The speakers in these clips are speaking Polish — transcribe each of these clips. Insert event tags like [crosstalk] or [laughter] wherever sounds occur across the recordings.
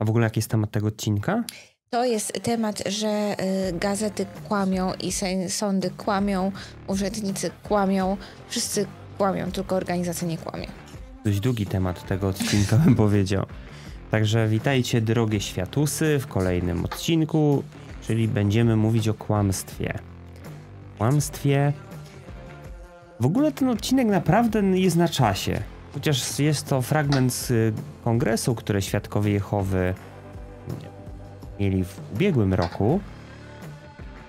A w ogóle jaki jest temat tego odcinka? To jest temat, że y, gazety kłamią i sądy kłamią, urzędnicy kłamią, wszyscy kłamią, tylko organizacja nie kłamie. Dość długi temat tego odcinka bym [laughs] powiedział. Także witajcie drogie światusy w kolejnym odcinku, czyli będziemy mówić o kłamstwie. Kłamstwie. W ogóle ten odcinek naprawdę jest na czasie. Chociaż jest to fragment z y, kongresu, który świadkowie Jehowy mieli w ubiegłym roku,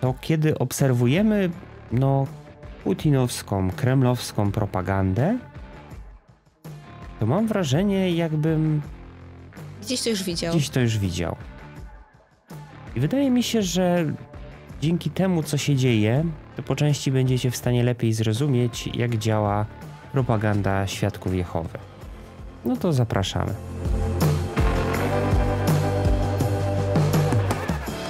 to kiedy obserwujemy no, putinowską, kremlowską propagandę, to mam wrażenie, jakbym. Gdzieś to już widział. Gdzieś to już widział. I wydaje mi się, że dzięki temu, co się dzieje, to po części będziecie w stanie lepiej zrozumieć, jak działa propaganda świadków Jehowy. No to zapraszamy.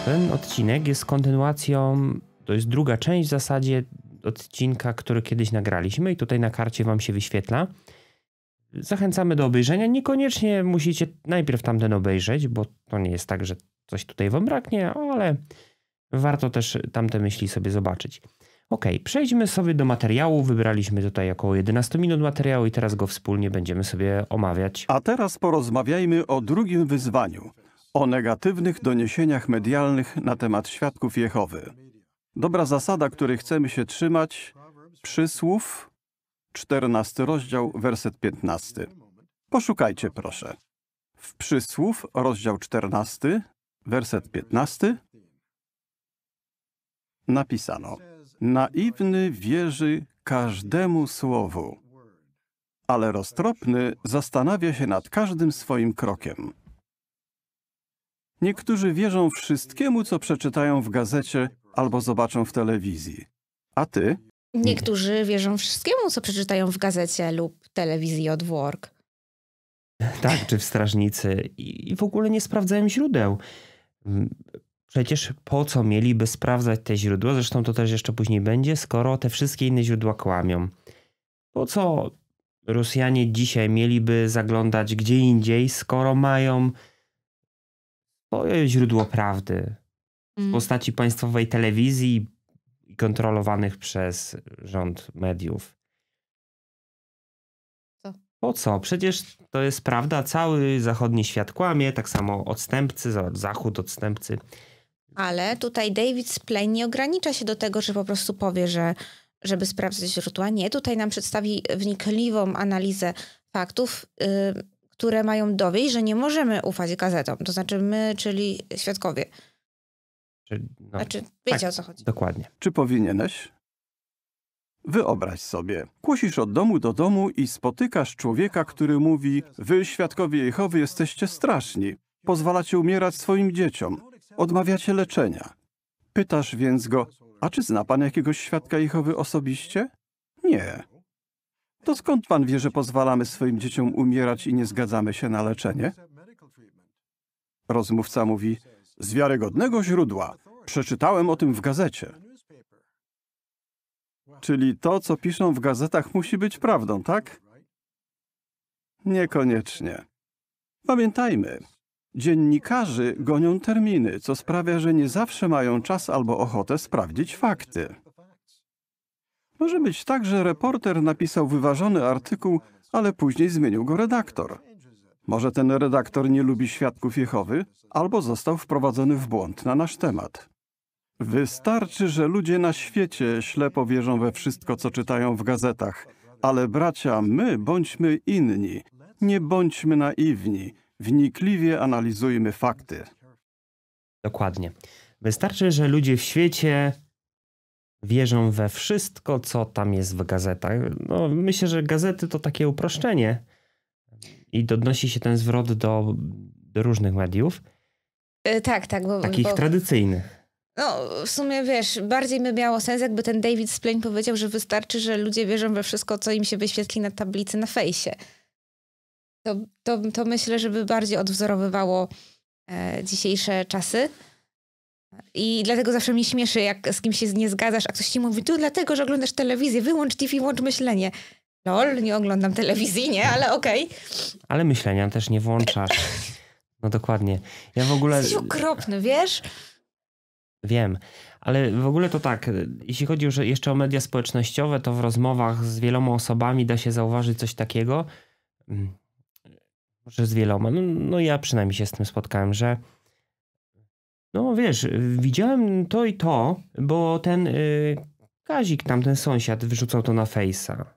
Ten odcinek jest kontynuacją, to jest druga część w zasadzie odcinka, który kiedyś nagraliśmy i tutaj na karcie wam się wyświetla. Zachęcamy do obejrzenia. Niekoniecznie musicie najpierw tamten obejrzeć, bo to nie jest tak, że coś tutaj wam braknie, ale warto też tamte myśli sobie zobaczyć. Ok, przejdźmy sobie do materiału. Wybraliśmy tutaj około 11 minut materiału i teraz go wspólnie będziemy sobie omawiać. A teraz porozmawiajmy o drugim wyzwaniu. O negatywnych doniesieniach medialnych na temat świadków Jehowy. Dobra zasada, której chcemy się trzymać, przysłów, 14 rozdział, werset 15. Poszukajcie proszę. W przysłów, rozdział 14, werset 15 napisano – Naiwny wierzy każdemu słowu, ale roztropny zastanawia się nad każdym swoim krokiem. Niektórzy wierzą wszystkiemu, co przeczytają w gazecie albo zobaczą w telewizji. A ty? Niektórzy wierzą wszystkiemu, co przeczytają w gazecie lub telewizji od work. Tak, czy w strażnicy. I w ogóle nie sprawdzałem źródeł. Przecież po co mieliby sprawdzać te źródła, zresztą to też jeszcze później będzie, skoro te wszystkie inne źródła kłamią. Po co Rosjanie dzisiaj mieliby zaglądać gdzie indziej, skoro mają swoje źródło prawdy w mm. postaci państwowej telewizji i kontrolowanych przez rząd mediów? Po co? Przecież to jest prawda, cały zachodni świat kłamie, tak samo odstępcy, zachód odstępcy. Ale tutaj David Splane nie ogranicza się do tego, że po prostu powie, że żeby sprawdzać źródła. Nie, tutaj nam przedstawi wnikliwą analizę faktów, yy, które mają dowieść, że nie możemy ufać gazetom. To znaczy my, czyli świadkowie. Czy no, znaczy, wiecie tak, o co chodzi. Dokładnie. Czy powinieneś? Wyobraź sobie, kłosisz od domu do domu i spotykasz człowieka, który mówi: Wy, świadkowie Jehowy, jesteście straszni. Pozwalacie umierać swoim dzieciom odmawiacie leczenia. Pytasz więc go, a czy zna pan jakiegoś świadka Jehowy osobiście? Nie. To skąd pan wie, że pozwalamy swoim dzieciom umierać i nie zgadzamy się na leczenie? Rozmówca mówi, z wiarygodnego źródła. Przeczytałem o tym w gazecie. Czyli to, co piszą w gazetach, musi być prawdą, tak? Niekoniecznie. Pamiętajmy, Dziennikarzy gonią terminy, co sprawia, że nie zawsze mają czas albo ochotę sprawdzić fakty. Może być tak, że reporter napisał wyważony artykuł, ale później zmienił go redaktor. Może ten redaktor nie lubi świadków Jehowy, albo został wprowadzony w błąd na nasz temat. Wystarczy, że ludzie na świecie ślepo wierzą we wszystko, co czytają w gazetach, ale bracia, my bądźmy inni, nie bądźmy naiwni. Wnikliwie analizujmy fakty. Dokładnie. Wystarczy, że ludzie w świecie wierzą we wszystko, co tam jest w gazetach. No, myślę, że gazety to takie uproszczenie i odnosi się ten zwrot do, do różnych mediów. Yy, tak, tak. Bo, takich bo... tradycyjnych. No, w sumie wiesz, bardziej by miało sens, jakby ten David Splain powiedział, że wystarczy, że ludzie wierzą we wszystko, co im się wyświetli na tablicy na fejsie to, to, to myślę, żeby bardziej odwzorowywało e, dzisiejsze czasy. I dlatego zawsze mi śmieszy, jak z kimś się nie zgadzasz, a ktoś ci mówi, tu dlatego, że oglądasz telewizję, wyłącz TV, włącz myślenie. Lol, nie oglądam telewizji, nie, ale okej. Okay. Ale myślenia też nie włączasz. No dokładnie. Ja w ogóle... Jesteś okropny, wiesz? Wiem, ale w ogóle to tak, jeśli chodzi już jeszcze o media społecznościowe, to w rozmowach z wieloma osobami da się zauważyć coś takiego, mm, może z wieloma, no, no ja przynajmniej się z tym spotkałem, że no wiesz, widziałem to i to, bo ten y, Kazik tam, ten sąsiad wyrzucał to na fejsa.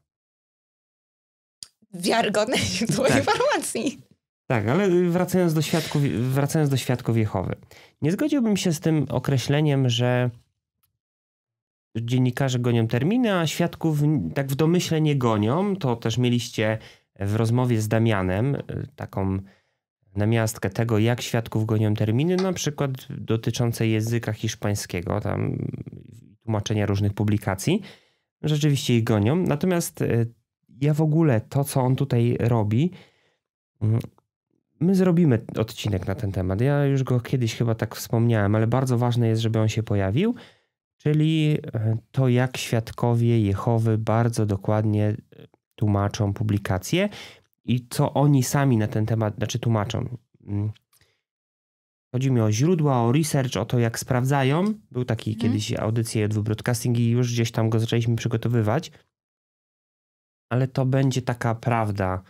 Wiarygodne źródło [laughs] tak. informacji. Tak, ale wracając do, świadków, wracając do świadków Jehowy. Nie zgodziłbym się z tym określeniem, że dziennikarze gonią terminy, a świadków tak w domyśle nie gonią. To też mieliście w rozmowie z Damianem y, taką namiastkę tego, jak świadków gonią terminy, na przykład dotyczące języka hiszpańskiego, tam tłumaczenia różnych publikacji. Rzeczywiście ich gonią. Natomiast y, ja w ogóle to, co on tutaj robi, mm, my zrobimy odcinek na ten temat. Ja już go kiedyś chyba tak wspomniałem, ale bardzo ważne jest, żeby on się pojawił. Czyli y, to, jak świadkowie Jehowy bardzo dokładnie tłumaczą publikacje i co oni sami na ten temat, znaczy tłumaczą. Mm. Chodzi mi o źródła, o research, o to jak sprawdzają. Był taki mm. kiedyś audycję j Broadcasting i już gdzieś tam go zaczęliśmy przygotowywać. Ale to będzie taka prawda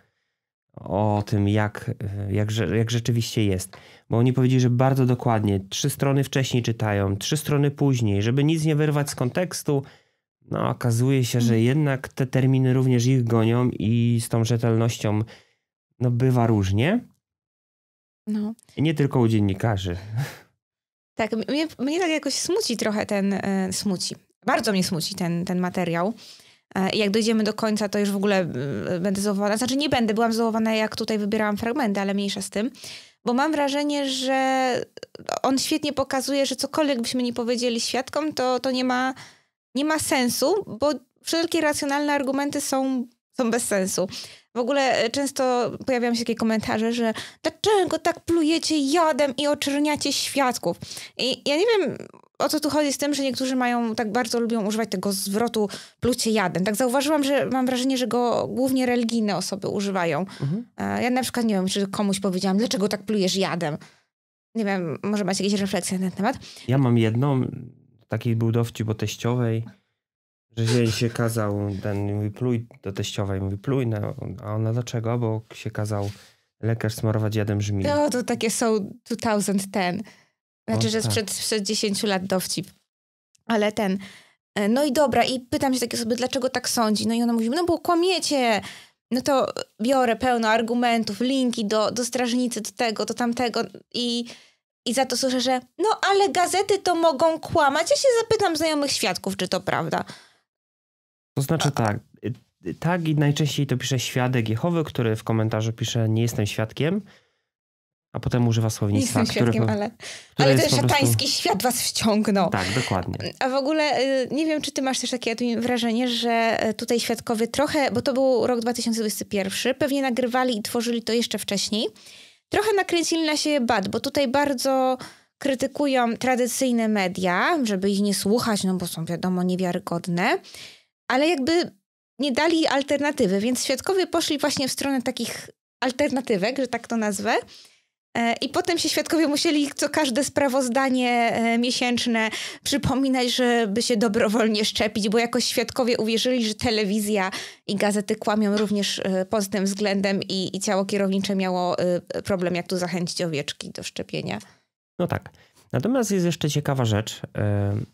o tym, jak, e, jak, jak rzeczywiście jest. Bo oni powiedzieli, że bardzo dokładnie trzy strony wcześniej czytają, trzy strony później, żeby nic nie wyrwać z kontekstu, no, okazuje się, że mm. jednak te terminy również ich gonią i z tą rzetelnością no, bywa różnie. No. I nie tylko u dziennikarzy. Tak, mnie, mnie tak jakoś smuci trochę ten, e, smuci, bardzo mnie smuci ten, ten materiał. E, I jak dojdziemy do końca, to już w ogóle e, będę zdołowana. Znaczy nie będę, byłam zdołowana jak tutaj wybierałam fragmenty, ale mniejsza z tym. Bo mam wrażenie, że on świetnie pokazuje, że cokolwiek byśmy nie powiedzieli świadkom, to, to nie ma nie ma sensu, bo wszelkie racjonalne argumenty są, są bez sensu. W ogóle e, często pojawiają się takie komentarze, że dlaczego tak plujecie jadem i oczerniacie świadków? I ja nie wiem, o co tu chodzi z tym, że niektórzy mają, tak bardzo lubią używać tego zwrotu plucie jadem. Tak zauważyłam, że mam wrażenie, że go głównie religijne osoby używają. Mhm. E, ja na przykład nie wiem, czy komuś powiedziałam, dlaczego tak plujesz jadem. Nie wiem, może macie jakieś refleksje na ten temat? Ja mam jedną, Taki był dowcip o teściowej, że jej się kazał, ten mówi pluj do teściowej, mówi pluj, a ona dlaczego? Bo się kazał lekarz smarować jadem żmij. No to takie są 2010. Znaczy, o, że tak. sprzed, sprzed 10 lat dowcip. Ale ten... E, no i dobra, i pytam się takie osoby, dlaczego tak sądzi? No i ona mówi, no bo kłamiecie, no to biorę pełno argumentów, linki do, do strażnicy, do tego, do tamtego i i za to słyszę, że no ale gazety to mogą kłamać. Ja się zapytam znajomych świadków, czy to prawda. To znaczy tak. Tak, y, y, tak i najczęściej to pisze świadek Jehowy, który w komentarzu pisze nie jestem świadkiem, a potem używa słownictwa. Nie jestem świadkiem, ale, ale ten szatański prostu... świat was wciągnął. Tak, dokładnie. A w ogóle y, nie wiem, czy ty masz też takie wrażenie, że e, tutaj świadkowie trochę, bo to był rok 2021, pewnie nagrywali i tworzyli to jeszcze wcześniej Trochę nakręcili na siebie bat, bo tutaj bardzo krytykują tradycyjne media, żeby ich nie słuchać, no bo są wiadomo niewiarygodne, ale jakby nie dali alternatywy, więc świadkowie poszli właśnie w stronę takich alternatywek, że tak to nazwę. E, I potem się świadkowie musieli co każde sprawozdanie e, miesięczne przypominać, żeby się dobrowolnie szczepić, bo jakoś świadkowie uwierzyli, że telewizja i gazety kłamią również e, pod tym względem i, i ciało kierownicze miało problem, jak tu zachęcić owieczki do szczepienia. No tak. Natomiast jest jeszcze ciekawa rzecz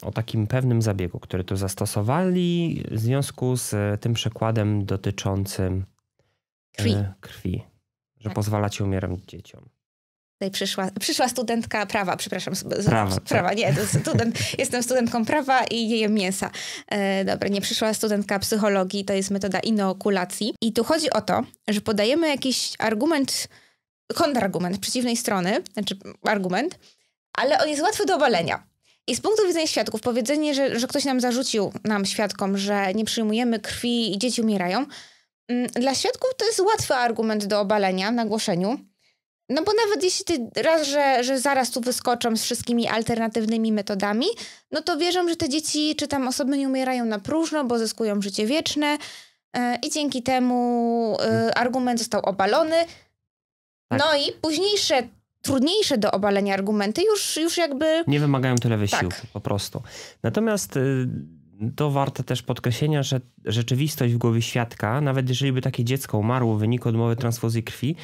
o takim pewnym zabiegu, który tu zastosowali w związku z tym przykładem dotyczącym krwi. krwi że tak. ci umierać dzieciom. Tutaj przyszła, przyszła studentka prawa, przepraszam. Prawa, tak. prawa nie, nie, student, [laughs] jestem studentką prawa i jeję mięsa. E, dobra, nie, przyszła studentka psychologii, to jest metoda inokulacji. I tu chodzi o to, że podajemy jakiś argument, kontrargument przeciwnej strony, znaczy argument, ale on jest łatwy do obalenia. I z punktu widzenia świadków, powiedzenie, że, że ktoś nam zarzucił, nam świadkom, że nie przyjmujemy krwi i dzieci umierają, mm, dla świadków to jest łatwy argument do obalenia na głoszeniu, no bo nawet jeśli ty raz, że, że zaraz tu wyskoczą z wszystkimi alternatywnymi metodami, no to wierzą, że te dzieci czy tam osoby nie umierają na próżno, bo zyskują życie wieczne e, i dzięki temu e, mm. argument został obalony. Tak. No i późniejsze, trudniejsze do obalenia argumenty już, już jakby... Nie wymagają tyle tak. wysiłku, tak. po prostu. Natomiast y, to warte też podkreślenia, że rzeczywistość w głowie świadka, nawet jeżeli by takie dziecko umarło w wyniku odmowy transfuzji krwi,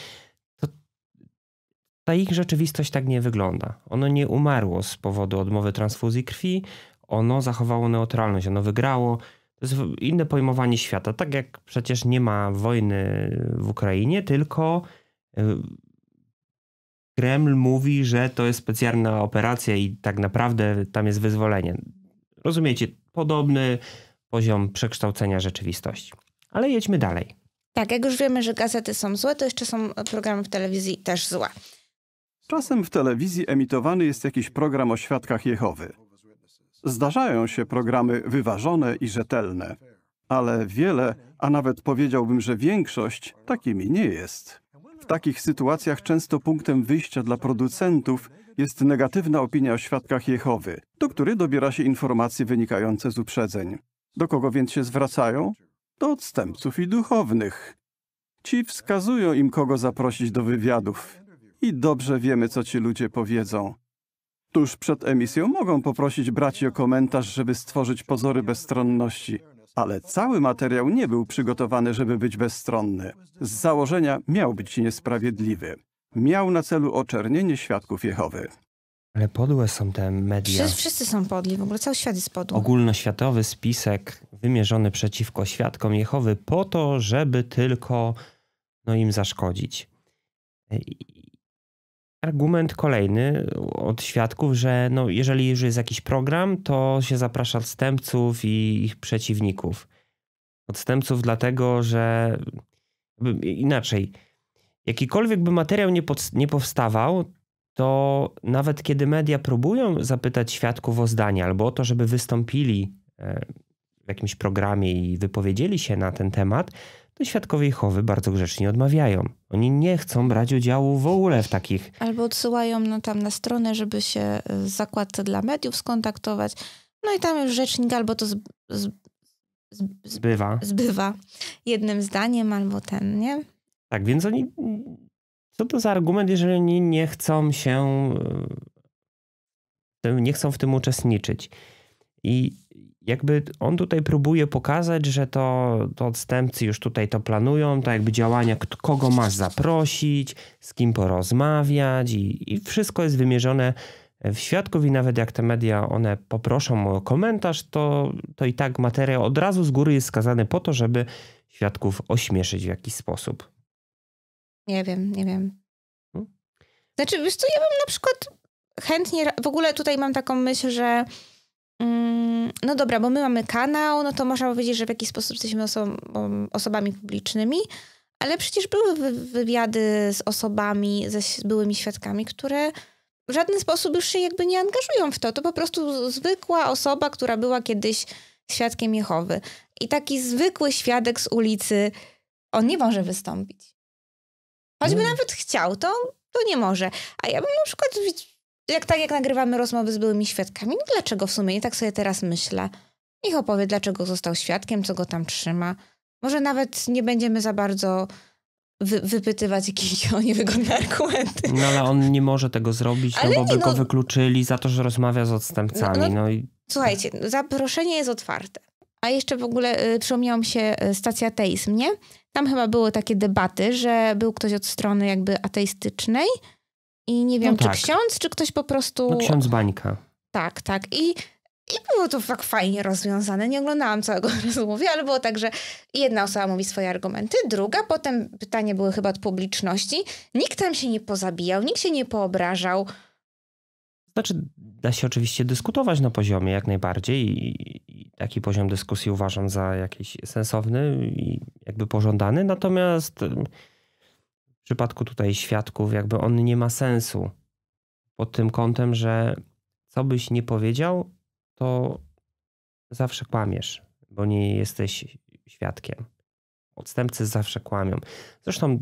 ta ich rzeczywistość tak nie wygląda. Ono nie umarło z powodu odmowy transfuzji krwi, ono zachowało neutralność, ono wygrało. To jest inne pojmowanie świata. Tak jak przecież nie ma wojny w Ukrainie, tylko y, Kreml mówi, że to jest specjalna operacja i tak naprawdę tam jest wyzwolenie. Rozumiecie, podobny poziom przekształcenia rzeczywistości. Ale jedźmy dalej. Tak, jak już wiemy, że gazety są złe, to jeszcze są programy w telewizji też złe. Czasem w telewizji emitowany jest jakiś program o świadkach Jehowy. Zdarzają się programy wyważone i rzetelne, ale wiele, a nawet powiedziałbym, że większość takimi nie jest. W takich sytuacjach często punktem wyjścia dla producentów jest negatywna opinia o świadkach Jehowy, do której dobiera się informacje wynikające z uprzedzeń. Do kogo więc się zwracają? Do odstępców i duchownych. Ci wskazują im, kogo zaprosić do wywiadów, i dobrze wiemy, co ci ludzie powiedzą. Tuż przed emisją mogą poprosić braci o komentarz, żeby stworzyć pozory bezstronności. Ale cały materiał nie był przygotowany, żeby być bezstronny. Z założenia miał być niesprawiedliwy. Miał na celu oczernienie świadków Jehowy. Ale podłe są te media. Wszyscy, wszyscy są podli, w ogóle cały świat jest podły. Ogólnoświatowy spisek wymierzony przeciwko świadkom Jehowy po to, żeby tylko no, im zaszkodzić. Argument kolejny od świadków, że no, jeżeli już jest jakiś program, to się zaprasza odstępców i ich przeciwników. Odstępców dlatego, że inaczej, jakikolwiek by materiał nie, pod, nie powstawał, to nawet kiedy media próbują zapytać świadków o zdanie albo o to, żeby wystąpili e, w jakimś programie i wypowiedzieli się na ten temat, to świadkowie Jehowy bardzo grzecznie odmawiają. Oni nie chcą brać udziału w ogóle w takich. Albo odsyłają no, tam na stronę, żeby się y, zakład dla mediów skontaktować. No i tam już rzecznik albo to z, z, z, zbywa. zbywa jednym zdaniem, albo ten, nie? Tak, więc oni. Co to za argument, jeżeli oni nie chcą się. Y, nie chcą w tym uczestniczyć? I jakby on tutaj próbuje pokazać, że to, to odstępcy już tutaj to planują, to jakby działania, kogo masz zaprosić, z kim porozmawiać i, i wszystko jest wymierzone w świadków i nawet jak te media one poproszą o komentarz, to, to i tak materiał od razu z góry jest skazany po to, żeby świadków ośmieszyć w jakiś sposób. Nie wiem, nie wiem. No. Znaczy, wiesz co, ja bym na przykład chętnie, w ogóle tutaj mam taką myśl, że Mm, no dobra, bo my mamy kanał, no to można powiedzieć, że w jakiś sposób jesteśmy osobami publicznymi, ale przecież były wywiady z osobami, ze byłymi świadkami, które w żaden sposób już się jakby nie angażują w to. To po prostu zwykła osoba, która była kiedyś świadkiem Jehowy. I taki zwykły świadek z ulicy, on nie może wystąpić. Choćby no. nawet chciał, to, to nie może. A ja bym na przykład jak tak jak nagrywamy rozmowy z byłymi świadkami, no dlaczego w sumie? Nie tak sobie teraz myślę. Niech opowie, dlaczego został świadkiem, co go tam trzyma. Może nawet nie będziemy za bardzo wy wypytywać, jakichś [laughs] o niewygodne argumenty. No ale on nie może tego zrobić, no ale no bo nie, by no... go wykluczyli za to, że rozmawia z odstępcami. No, no, no i... Słuchajcie, zaproszenie jest otwarte. A jeszcze w ogóle y, przypomniałam się y, stacja ateizm, nie? Tam chyba były takie debaty, że był ktoś od strony jakby ateistycznej, i nie wiem, no czy tak. ksiądz, czy ktoś po prostu. No, ksiądz Bańka. Tak, tak. I i było to tak fajnie rozwiązane. Nie oglądałam całego [laughs] rozmowy, ale było tak, że jedna osoba mówi swoje argumenty, druga, potem pytania były chyba od publiczności. Nikt tam się nie pozabijał, nikt się nie poobrażał. Znaczy, da się oczywiście dyskutować na poziomie jak najbardziej i, i taki poziom dyskusji uważam za jakiś sensowny i jakby pożądany. Natomiast w przypadku tutaj świadków, jakby on nie ma sensu pod tym kątem, że co byś nie powiedział, to zawsze kłamiesz, bo nie jesteś świadkiem. Odstępcy zawsze kłamią. Zresztą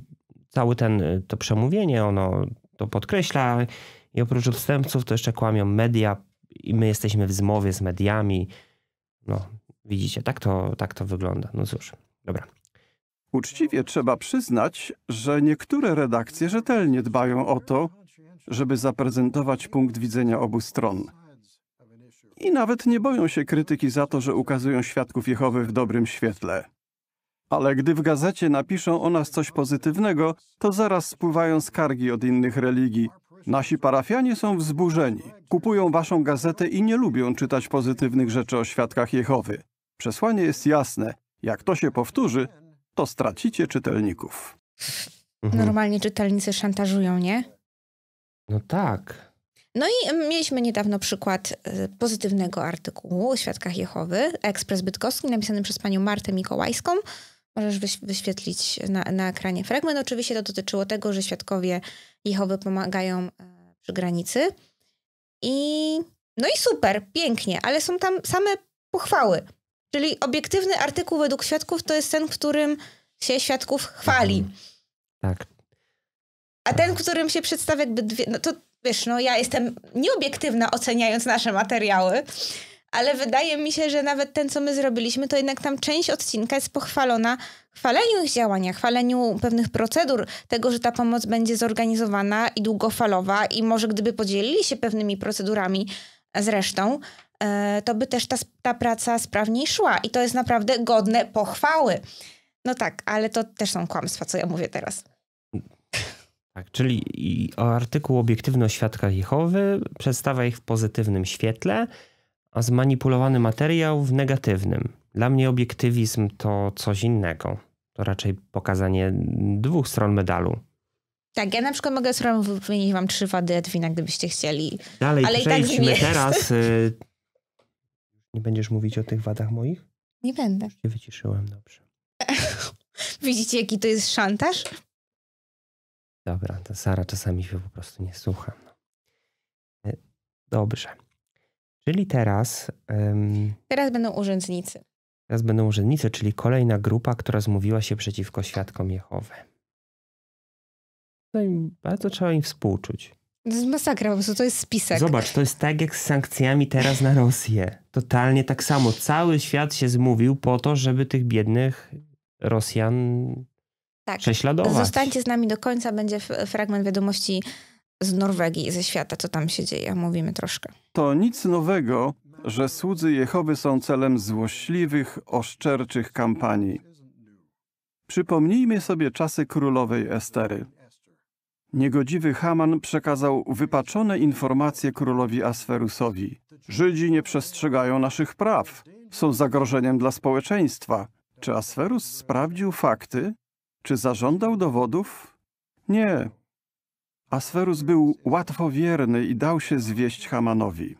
cały ten, y, to przemówienie, ono to podkreśla i oprócz odstępców to jeszcze kłamią media i my jesteśmy w zmowie z mediami. No, widzicie, tak to, tak to wygląda. No cóż, dobra. Uczciwie trzeba przyznać, że niektóre redakcje rzetelnie dbają o to, żeby zaprezentować punkt widzenia obu stron. I nawet nie boją się krytyki za to, że ukazują świadków Jehowy w dobrym świetle. Ale gdy w gazecie napiszą o nas coś pozytywnego, to zaraz spływają skargi od innych religii. Nasi parafianie są wzburzeni, kupują waszą gazetę i nie lubią czytać pozytywnych rzeczy o świadkach Jehowy. Przesłanie jest jasne. Jak to się powtórzy, to stracicie czytelników. Mhm. Normalnie czytelnicy szantażują, nie? No tak. No i mieliśmy niedawno przykład e, pozytywnego artykułu o Świadkach Jehowy, Ekspres Bydgoski, napisany przez panią Martę Mikołajską. Możesz wyświetlić na, na ekranie fragment. Oczywiście to dotyczyło tego, że Świadkowie Jehowy pomagają e, przy granicy. I no i super, pięknie, ale są tam same pochwały. Czyli obiektywny artykuł według świadków to jest ten, którym się świadków chwali. Mhm. Tak. A ten, którym się przedstawia jakby dwie... No to wiesz, no ja jestem nieobiektywna oceniając nasze materiały, ale wydaje mi się, że nawet ten, co my zrobiliśmy, to jednak tam część odcinka jest pochwalona chwaleniu ich działania, chwaleniu pewnych procedur, tego, że ta pomoc będzie zorganizowana i długofalowa i może gdyby podzielili się pewnymi procedurami, zresztą, e, to by też ta, ta praca sprawniej szła i to jest naprawdę godne pochwały. No tak, ale to też są kłamstwa, co ja mówię teraz. Tak, czyli artykuł obiektywny o świadkach Jehowy przedstawia ich w pozytywnym świetle, a zmanipulowany materiał w negatywnym. Dla mnie obiektywizm to coś innego. To raczej pokazanie dwóch stron medalu. Tak, ja na przykład mogę wymienić wam trzy wady Edwina, gdybyście chcieli. Dalej, Ale przejdźmy i tak teraz. [laughs] Y... Nie będziesz mówić o tych wadach moich? Nie będę. Już wyciszyłem, dobrze. [laughs] Widzicie, jaki to jest szantaż? Dobra, to Sara czasami się po prostu nie słucha. Y, dobrze. Czyli teraz... Teraz będą urzędnicy. Teraz będą urzędnicy, czyli kolejna grupa, która zmówiła się przeciwko świadkom Jehowy. No i bardzo trzeba im współczuć. To jest masakra, po prostu to jest spisek. Zobacz, to jest tak jak z sankcjami teraz na Rosję. Totalnie tak samo. Cały świat się zmówił po to, żeby tych biednych Rosjan tak. prześladować. Zostańcie z nami do końca, będzie fragment wiadomości z Norwegii, ze świata, co tam się dzieje. Mówimy troszkę. To nic nowego, że słudzy Jehowy są celem złośliwych, oszczerczych kampanii. Przypomnijmy sobie czasy królowej Estery. Niegodziwy Haman przekazał wypaczone informacje królowi Asferusowi. Żydzi nie przestrzegają naszych praw, są zagrożeniem dla społeczeństwa. Czy Asferus sprawdził fakty? Czy zażądał dowodów? Nie. Asferus był łatwowierny i dał się zwieść Hamanowi.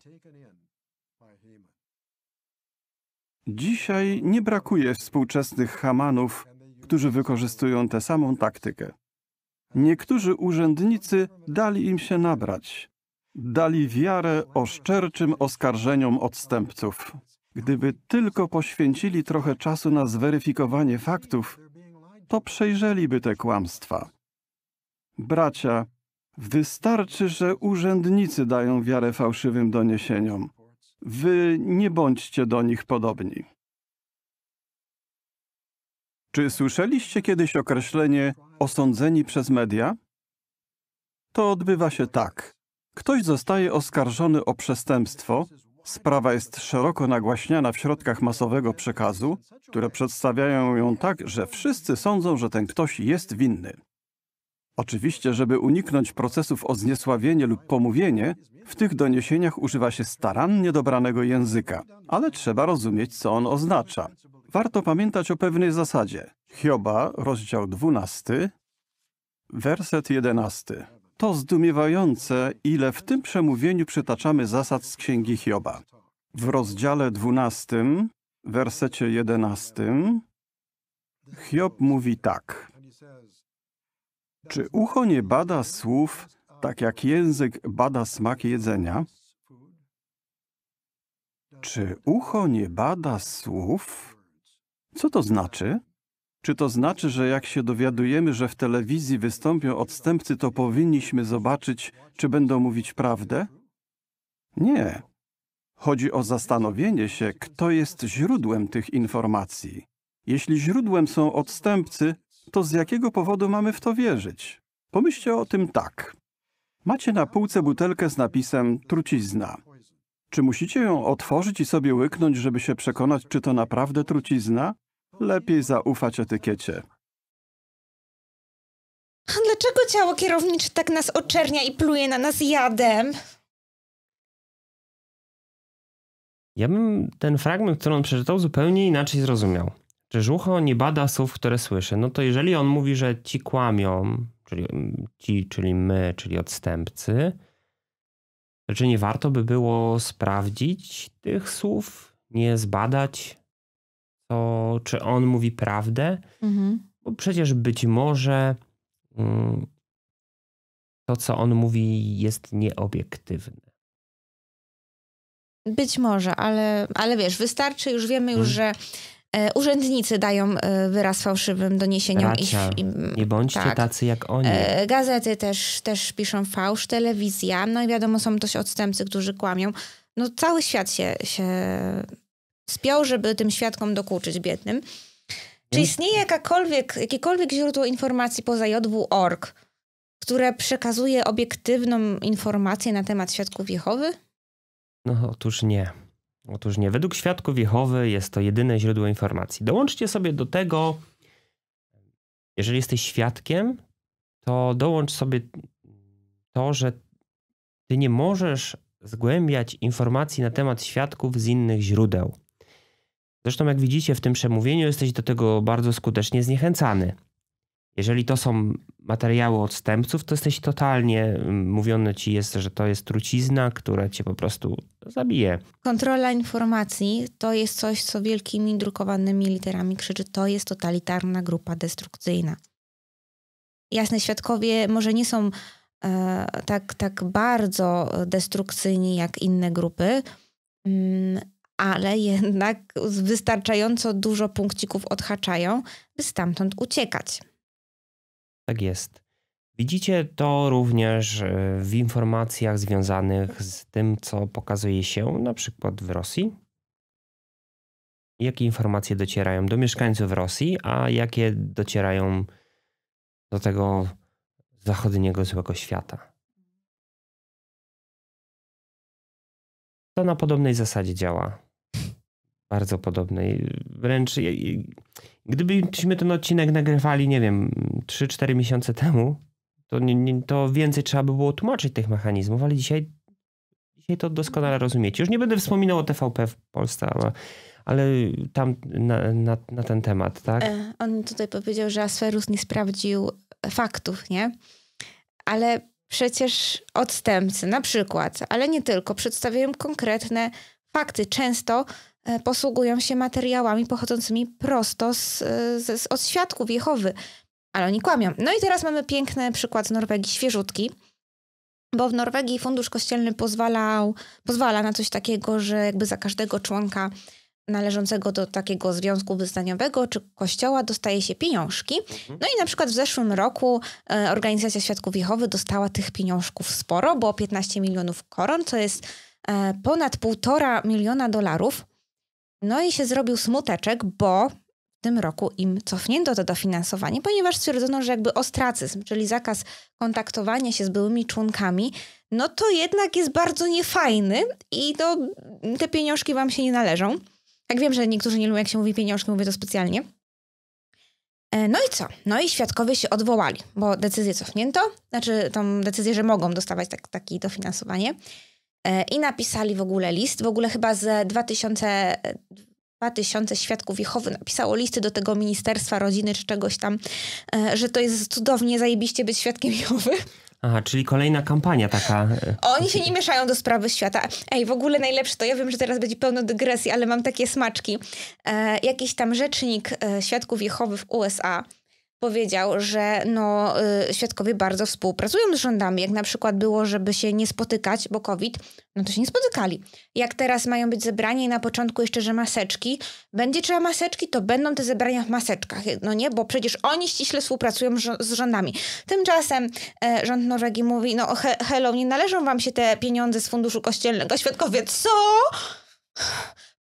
Dzisiaj nie brakuje współczesnych Hamanów, którzy wykorzystują tę samą taktykę. Niektórzy urzędnicy dali im się nabrać, dali wiarę oszczerczym oskarżeniom odstępców. Gdyby tylko poświęcili trochę czasu na zweryfikowanie faktów, to przejrzeliby te kłamstwa. Bracia, wystarczy, że urzędnicy dają wiarę fałszywym doniesieniom. Wy nie bądźcie do nich podobni. Czy słyszeliście kiedyś określenie osądzeni przez media? To odbywa się tak. Ktoś zostaje oskarżony o przestępstwo, sprawa jest szeroko nagłaśniana w środkach masowego przekazu, które przedstawiają ją tak, że wszyscy sądzą, że ten ktoś jest winny. Oczywiście, żeby uniknąć procesów o zniesławienie lub pomówienie, w tych doniesieniach używa się starannie dobranego języka, ale trzeba rozumieć, co on oznacza warto pamiętać o pewnej zasadzie. Hioba, rozdział 12, werset 11. To zdumiewające, ile w tym przemówieniu przytaczamy zasad z księgi Hioba. W rozdziale 12, wersecie 11, Hiob mówi tak. Czy ucho nie bada słów, tak jak język bada smak jedzenia? Czy ucho nie bada słów, co to znaczy? Czy to znaczy, że jak się dowiadujemy, że w telewizji wystąpią odstępcy, to powinniśmy zobaczyć, czy będą mówić prawdę? Nie. Chodzi o zastanowienie się, kto jest źródłem tych informacji. Jeśli źródłem są odstępcy, to z jakiego powodu mamy w to wierzyć? Pomyślcie o tym tak. Macie na półce butelkę z napisem trucizna. Czy musicie ją otworzyć i sobie łyknąć, żeby się przekonać, czy to naprawdę trucizna? Lepiej zaufać etykiecie. A dlaczego ciało kierownicze tak nas oczernia i pluje na nas jadem? Ja bym ten fragment, który on przeczytał, zupełnie inaczej zrozumiał. Że żucho nie bada słów, które słyszy. No to jeżeli on mówi, że ci kłamią, czyli mm, ci, czyli my, czyli odstępcy, czy nie warto by było sprawdzić tych słów, nie zbadać, to czy on mówi prawdę? Mhm. Bo przecież być może mm, to, co on mówi, jest nieobiektywne. Być może, ale, ale wiesz, wystarczy, już wiemy już, mhm. że E, urzędnicy dają e, wyraz fałszywym doniesieniom. Racja. I, i, Nie bądźcie tak. tacy jak oni. E, gazety też, też piszą fałsz, telewizja. No i wiadomo, są też odstępcy, którzy kłamią. No cały świat się, się spiął, żeby tym świadkom dokuczyć biednym. Czy mm. istnieje jakakolwiek, jakiekolwiek źródło informacji poza jw.org, które przekazuje obiektywną informację na temat świadków Jehowy? No otóż nie. Otóż nie. Według świadków Jehowy jest to jedyne źródło informacji. Dołączcie sobie do tego, jeżeli jesteś świadkiem, to dołącz sobie to, że ty nie możesz zgłębiać informacji na temat świadków z innych źródeł. Zresztą, jak widzicie w tym przemówieniu, jesteś do tego bardzo skutecznie zniechęcany. Jeżeli to są materiały odstępców, to jesteś totalnie, mm, mówione ci jest, że to jest trucizna, która cię po prostu zabije. Kontrola informacji to jest coś, co wielkimi drukowanymi literami krzyczy, to jest totalitarna grupa destrukcyjna. Jasne, świadkowie może nie są e, tak, tak bardzo destrukcyjni jak inne grupy, mm, ale jednak wystarczająco dużo punkcików odhaczają, by stamtąd uciekać. Tak jest. Widzicie to również e, w informacjach związanych z tym, co pokazuje się na przykład w Rosji. Jakie informacje docierają do mieszkańców Rosji, a jakie docierają do tego zachodniego złego świata. To na podobnej zasadzie działa. Bardzo podobne. Wręcz gdybyśmy ten odcinek nagrywali, nie wiem, 3-4 miesiące temu, to, nie, nie, to więcej trzeba by było tłumaczyć tych mechanizmów, ale dzisiaj, dzisiaj to doskonale rozumiecie. Już nie będę wspominał o TVP w Polsce, ale, ale tam na, na, na, ten temat, tak? E, on tutaj powiedział, że Asferus nie sprawdził faktów, nie? Ale przecież odstępcy, na przykład, ale nie tylko, przedstawiają konkretne fakty często e, posługują się materiałami pochodzącymi prosto z, e, z, od świadków Jehowy, ale oni kłamią. No i teraz mamy piękny przykład z Norwegii, świeżutki, bo w Norwegii Fundusz Kościelny pozwalał, pozwala na coś takiego, że jakby za każdego członka należącego do takiego związku wyznaniowego czy kościoła dostaje się pieniążki. Mhm. No i na przykład w zeszłym roku e, Organizacja Świadków Jehowy dostała tych pieniążków sporo, bo 15 milionów koron, co jest E, ponad półtora miliona dolarów. No i się zrobił smuteczek, bo w tym roku im cofnięto to dofinansowanie, ponieważ stwierdzono, że jakby ostracyzm, czyli zakaz kontaktowania się z byłymi członkami, no to jednak jest bardzo niefajny i to, te pieniążki wam się nie należą. Jak wiem, że niektórzy nie lubią, jak się mówi pieniążki, mówię to specjalnie. E, no i co? No i świadkowie się odwołali, bo decyzję cofnięto, znaczy tą decyzję, że mogą dostawać tak, takie dofinansowanie. E, I napisali w ogóle list, w ogóle chyba ze 2000, 2000 świadków Jehowy napisało listy do tego Ministerstwa Rodziny czy czegoś tam, e, że to jest cudownie, zajebiście być świadkiem Jehowy. Aha, czyli kolejna kampania taka. E, oni się nie mieszają do sprawy świata. Ej, w ogóle najlepsze to, ja wiem, że teraz będzie pełno dygresji, ale mam takie smaczki. E, jakiś tam rzecznik e, świadków Jehowy w USA powiedział, że no, y, świadkowie bardzo współpracują z rządami. Jak na przykład było, żeby się nie spotykać, bo COVID, no to się nie spotykali. Jak teraz mają być zebrania i na początku jeszcze, że maseczki, będzie trzeba maseczki, to będą te zebrania w maseczkach. No nie, bo przecież oni ściśle współpracują z rządami. Tymczasem e, rząd Norwegii mówi, no he, hello, nie należą wam się te pieniądze z funduszu kościelnego. Świadkowie, co?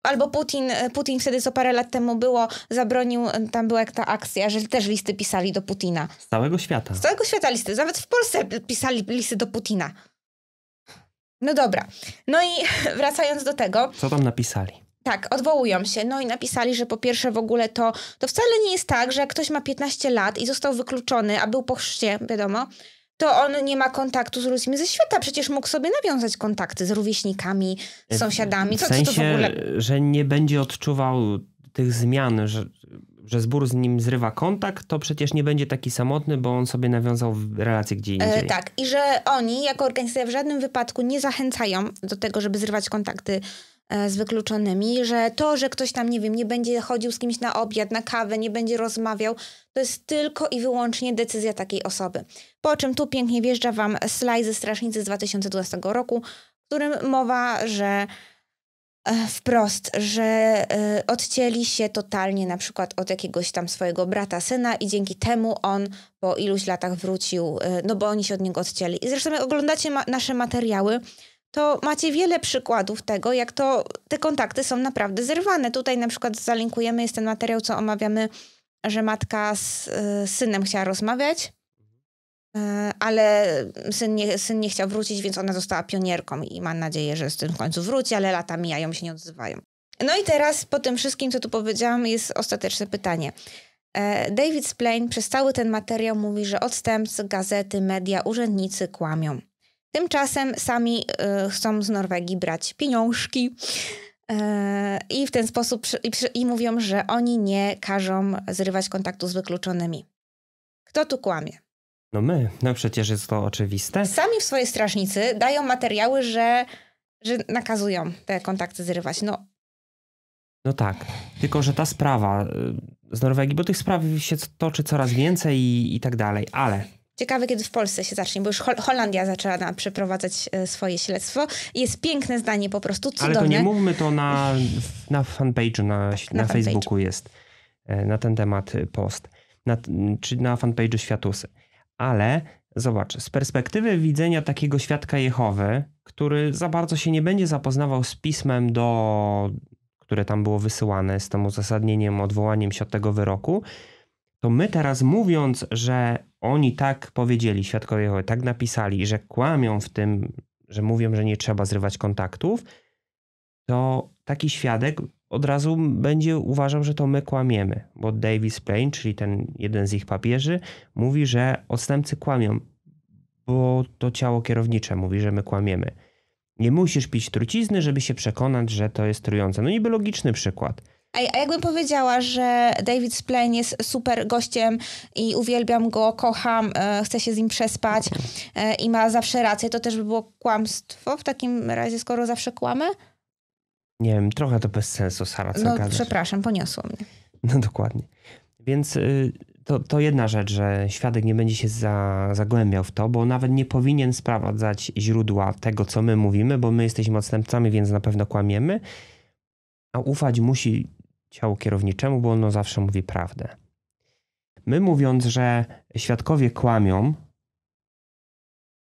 albo Putin, e, Putin wtedy co parę lat temu było, zabronił, e, tam była jak ta akcja, że też listy pisali do Putina. Z całego świata. Z całego świata listy, nawet w Polsce pisali listy do Putina. No dobra. No i [laughs] wracając do tego. Co tam napisali? Tak, odwołują się. No i napisali, że po pierwsze w ogóle to, to wcale nie jest tak, że jak ktoś ma 15 lat i został wykluczony, a był po chrzcie, wiadomo, to on nie ma kontaktu z ludźmi ze świata. Przecież mógł sobie nawiązać kontakty z rówieśnikami, z sąsiadami. Co, w sensie, co to w ogóle... że nie będzie odczuwał tych zmian, że, że zbór z nim zrywa kontakt, to przecież nie będzie taki samotny, bo on sobie nawiązał relacje gdzie e, indziej. E, tak, i że oni jako organizacja w żadnym wypadku nie zachęcają do tego, żeby zrywać kontakty E, z wykluczonymi, że to, że ktoś tam, nie wiem, nie będzie chodził z kimś na obiad, na kawę, nie będzie rozmawiał, to jest tylko i wyłącznie decyzja takiej osoby. Po czym tu pięknie wjeżdża Wam slajd ze Strasznicy z 2020 roku, w którym mowa, że e, wprost, że e, odcięli się totalnie na przykład od jakiegoś tam swojego brata, syna i dzięki temu on po iluś latach wrócił, no bo oni się od niego odcięli. I zresztą jak oglądacie ma nasze materiały, to macie wiele przykładów tego, jak to te kontakty są naprawdę zerwane. Tutaj na przykład zalinkujemy, jest ten materiał, co omawiamy, że matka z y, synem chciała rozmawiać, y, ale syn nie, syn nie chciał wrócić, więc ona została pionierką i mam nadzieję, że z tym w końcu wróci, ale lata mijają, się nie odzywają. No i teraz po tym wszystkim, co tu powiedziałam, jest ostateczne pytanie. E, David Splain przez cały ten materiał mówi, że odstępcy, gazety, media, urzędnicy kłamią. Tymczasem sami y, chcą z Norwegii brać pieniążki. Y, I w ten sposób i, i mówią, że oni nie każą zrywać kontaktu z wykluczonymi. Kto tu kłamie? No my, no przecież jest to oczywiste. Sami w swojej strażnicy dają materiały, że, że nakazują te kontakty zrywać. No. no tak, tylko że ta sprawa y, z Norwegii, bo tych spraw się toczy coraz więcej i, i tak dalej, ale Ciekawe, kiedy w Polsce się zacznie, bo już Holandia zaczęła na, przeprowadzać e, swoje śledztwo. Jest piękne zdanie po prostu, cudowne. Ale to nie mówmy to na, na fanpage'u, na, tak, na, na fanpage. Facebooku jest e, na ten temat e, post, na, czy na fanpage'u Światusy. Ale zobacz, z perspektywy widzenia takiego świadka Jehowy, który za bardzo się nie będzie zapoznawał z pismem do, które tam było wysyłane, z tym uzasadnieniem, odwołaniem się od tego wyroku, to my teraz mówiąc, że oni tak powiedzieli, świadkowie tak napisali, że kłamią w tym, że mówią, że nie trzeba zrywać kontaktów, to taki świadek od razu będzie uważał, że to my kłamiemy, bo Davis Plain, czyli ten jeden z ich papieży, mówi, że odstępcy kłamią, bo to ciało kierownicze mówi, że my kłamiemy. Nie musisz pić trucizny, żeby się przekonać, że to jest trujące. No niby logiczny przykład. A, jakbym powiedziała, że David Splane jest super gościem i uwielbiam go, kocham, e, chcę się z nim przespać e, i ma zawsze rację, to też by było kłamstwo w takim razie, skoro zawsze kłamę? Nie wiem, trochę to bez sensu, Sara, co No gadasz? przepraszam, poniosło mnie. [laughs] No dokładnie. Więc... Y, to, to jedna rzecz, że świadek nie będzie się za, zagłębiał w to, bo nawet nie powinien sprawdzać źródła tego, co my mówimy, bo my jesteśmy odstępcami, więc na pewno kłamiemy. A ufać musi ciału kierowniczemu, bo ono zawsze mówi prawdę. My mówiąc, że świadkowie kłamią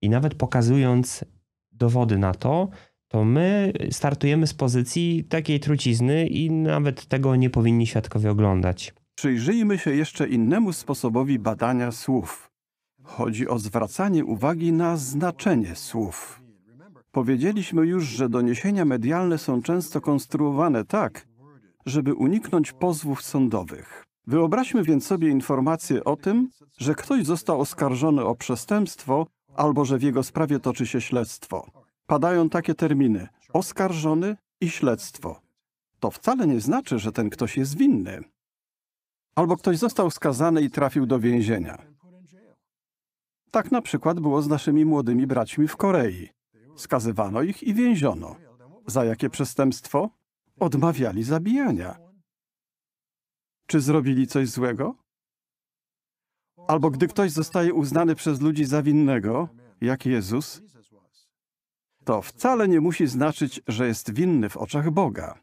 i nawet pokazując dowody na to, to my startujemy z pozycji takiej trucizny i nawet tego nie powinni świadkowie oglądać. Przyjrzyjmy się jeszcze innemu sposobowi badania słów. Chodzi o zwracanie uwagi na znaczenie słów. Powiedzieliśmy już, że doniesienia medialne są często konstruowane tak, żeby uniknąć pozwów sądowych. Wyobraźmy więc sobie informację o tym, że ktoś został oskarżony o przestępstwo albo że w jego sprawie toczy się śledztwo. Padają takie terminy: oskarżony i śledztwo. To wcale nie znaczy, że ten ktoś jest winny. Albo ktoś został skazany i trafił do więzienia. Tak na przykład było z naszymi młodymi braćmi w Korei. Skazywano ich i więziono. Za jakie przestępstwo? odmawiali zabijania. Czy zrobili coś złego? Albo gdy ktoś zostaje uznany przez ludzi za winnego, jak Jezus, to wcale nie musi znaczyć, że jest winny w oczach Boga.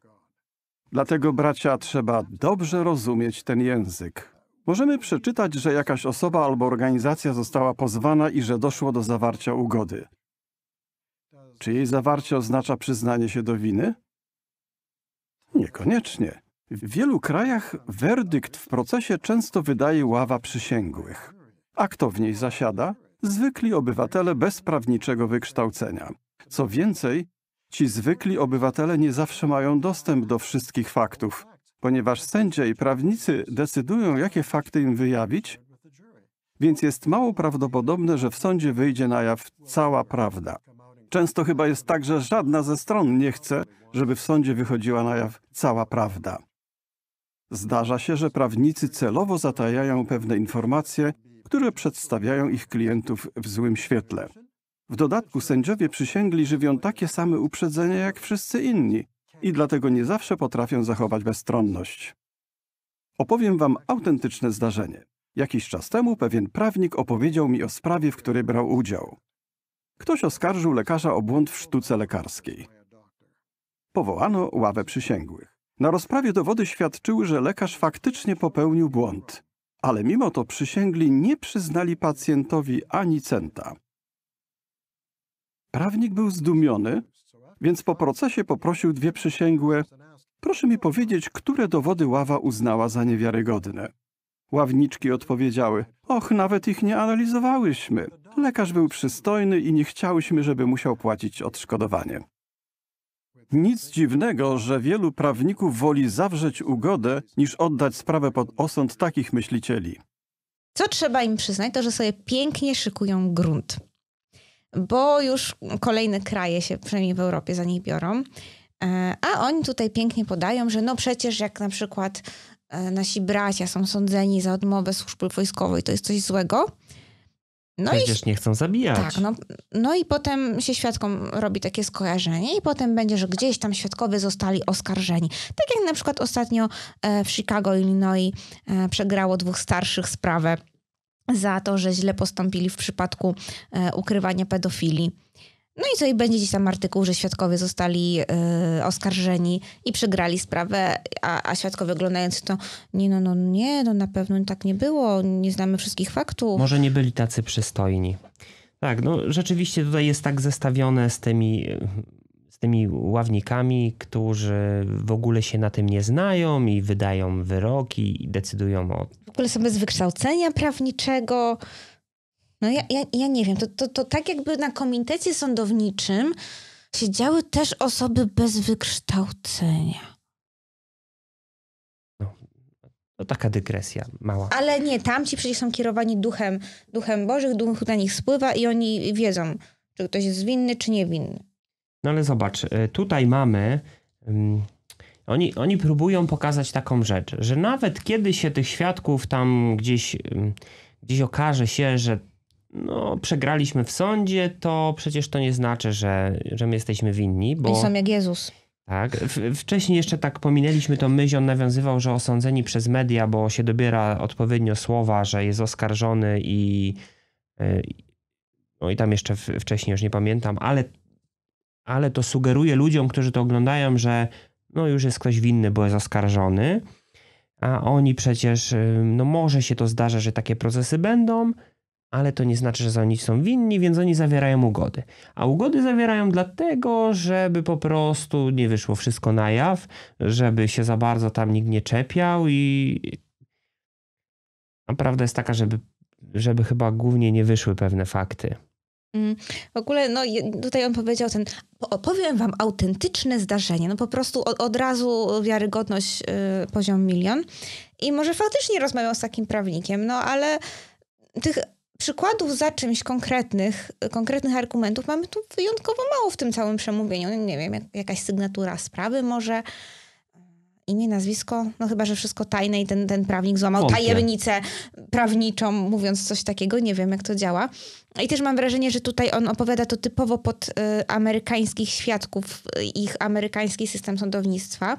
Dlatego, bracia, trzeba dobrze rozumieć ten język. Możemy przeczytać, że jakaś osoba albo organizacja została pozwana i że doszło do zawarcia ugody. Czy jej zawarcie oznacza przyznanie się do winy? Niekoniecznie. W wielu krajach werdykt w procesie często wydaje ława przysięgłych. A kto w niej zasiada? Zwykli obywatele bez prawniczego wykształcenia. Co więcej, ci zwykli obywatele nie zawsze mają dostęp do wszystkich faktów, ponieważ sędzia i prawnicy decydują, jakie fakty im wyjawić, więc jest mało prawdopodobne, że w sądzie wyjdzie na jaw cała prawda. Często chyba jest tak, że żadna ze stron nie chce, żeby w sądzie wychodziła na jaw cała prawda. Zdarza się, że prawnicy celowo zatajają pewne informacje, które przedstawiają ich klientów w złym świetle. W dodatku sędziowie przysięgli żywią takie same uprzedzenia jak wszyscy inni i dlatego nie zawsze potrafią zachować bezstronność. Opowiem wam autentyczne zdarzenie. Jakiś czas temu pewien prawnik opowiedział mi o sprawie, w której brał udział. Ktoś oskarżył lekarza o błąd w sztuce lekarskiej. Powołano ławę przysięgłych. Na rozprawie dowody świadczyły, że lekarz faktycznie popełnił błąd, ale mimo to przysięgli nie przyznali pacjentowi ani centa. Prawnik był zdumiony, więc po procesie poprosił dwie przysięgłe: Proszę mi powiedzieć, które dowody ława uznała za niewiarygodne. Ławniczki odpowiedziały: Och, nawet ich nie analizowałyśmy. Lekarz był przystojny i nie chciałyśmy, żeby musiał płacić odszkodowanie. Nic dziwnego, że wielu prawników woli zawrzeć ugodę, niż oddać sprawę pod osąd takich myślicieli. Co trzeba im przyznać, to że sobie pięknie szykują grunt. Bo już kolejne kraje się przynajmniej w Europie za nich biorą. E, a oni tutaj pięknie podają, że no przecież jak na przykład e, nasi bracia są sądzeni za odmowę służby wojskowej, to jest coś złego, no Przecież i, nie chcą zabijać. Tak, no, no i potem się świadkom robi takie skojarzenie i potem będzie, że gdzieś tam świadkowie zostali oskarżeni. Tak jak na przykład ostatnio e, w Chicago, Illinois e, przegrało dwóch starszych sprawę za to, że źle postąpili w przypadku e, ukrywania pedofilii. No i co, i będzie gdzieś tam artykuł, że świadkowie zostali yy, oskarżeni i przegrali sprawę, a, a świadkowie oglądając to, nie no, no nie, no na pewno tak nie było, nie znamy wszystkich faktów. Może nie byli tacy przystojni. Tak, no rzeczywiście tutaj jest tak zestawione z tymi, z tymi ławnikami, którzy w ogóle się na tym nie znają i wydają wyroki i decydują o... W ogóle są bez wykształcenia prawniczego... No ja, ja, ja nie wiem, to, to, to tak jakby na komitecie sądowniczym siedziały też osoby bez wykształcenia. No taka dygresja mała. Ale nie, tamci przecież są kierowani duchem, duchem Bożych, duch na nich spływa i oni wiedzą, czy ktoś jest winny, czy niewinny. No ale zobacz, y, tutaj mamy. Um, oni, oni próbują pokazać taką rzecz, że nawet kiedy się tych świadków tam gdzieś, um, gdzieś okaże się, że no, przegraliśmy w sądzie, to przecież to nie znaczy, że, że my jesteśmy winni. Bo... Oni są jak Jezus. Tak. Wcześniej jeszcze tak pominęliśmy to myśl, on nawiązywał, że osądzeni przez media, bo się dobiera odpowiednio słowa, że jest oskarżony i e, no i tam jeszcze wcześniej już nie pamiętam, ale, ale to sugeruje ludziom, którzy to oglądają, że no już jest ktoś winny, bo jest oskarżony, a oni przecież, e, no może się to zdarza, że takie procesy będą, ale to nie znaczy, że oni są winni, więc oni zawierają ugody. A ugody zawierają dlatego, żeby po prostu nie wyszło wszystko na jaw, żeby się za bardzo tam nikt nie czepiał i a prawda jest taka, żeby, żeby chyba głównie nie wyszły pewne fakty. Mm, w ogóle, no tutaj on powiedział ten, opowiem wam autentyczne zdarzenie, no po prostu od, od razu wiarygodność y, poziom milion. I może faktycznie rozmawiał z takim prawnikiem, no ale tych przykładów za czymś konkretnych, y, konkretnych argumentów mamy tu wyjątkowo mało w tym całym przemówieniu. No, nie wiem, jak, jakaś sygnatura sprawy może, y, imię, nazwisko, no chyba, że wszystko tajne i ten, ten prawnik złamał Wątpię. tajemnicę prawniczą, mówiąc coś takiego, nie wiem jak to działa. I też mam wrażenie, że tutaj on opowiada to typowo pod y, amerykańskich świadków, y, ich amerykański system sądownictwa.